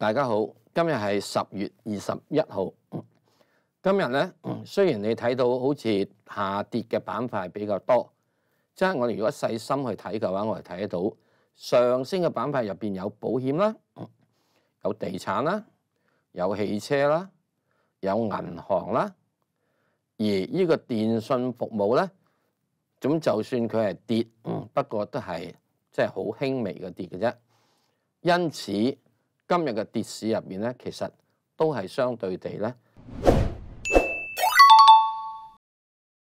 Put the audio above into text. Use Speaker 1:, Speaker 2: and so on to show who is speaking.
Speaker 1: 大家好，今日系十月二十一号。今日咧，虽然你睇到好似下跌嘅板块比较多，即系我哋如果细心去睇嘅话，我哋睇得到上升嘅板块入边有保险啦，有地产啦，有汽车啦，有银行啦，而呢个电信服务咧，咁就算佢系跌，不过都系即系好轻微嘅跌嘅啫，因此。今日嘅跌市入面咧，其實都係相對地咧。